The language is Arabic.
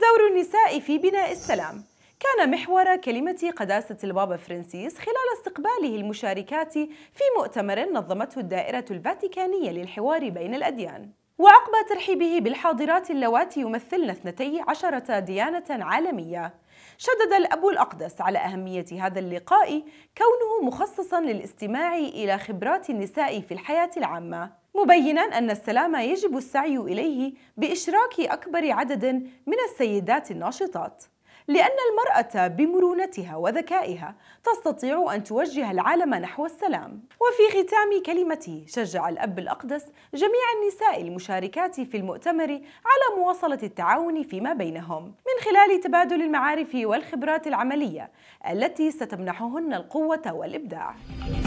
دور النساء في بناء السلام كان محور كلمة قداسة البابا فرانسيس خلال استقباله المشاركات في مؤتمر نظمته الدائرة الفاتيكانية للحوار بين الأديان وعقب ترحيبه بالحاضرات اللواتي يمثلن اثنتي عشرة ديانة عالمية شدد الأب الأقدس على أهمية هذا اللقاء كونه مخصصا للاستماع إلى خبرات النساء في الحياة العامة مبينا أن السلام يجب السعي إليه بإشراك أكبر عدد من السيدات الناشطات لأن المرأة بمرونتها وذكائها تستطيع أن توجه العالم نحو السلام وفي ختام كلمته شجع الأب الأقدس جميع النساء المشاركات في المؤتمر على مواصلة التعاون فيما بينهم من خلال تبادل المعارف والخبرات العملية التي ستمنحهن القوة والإبداع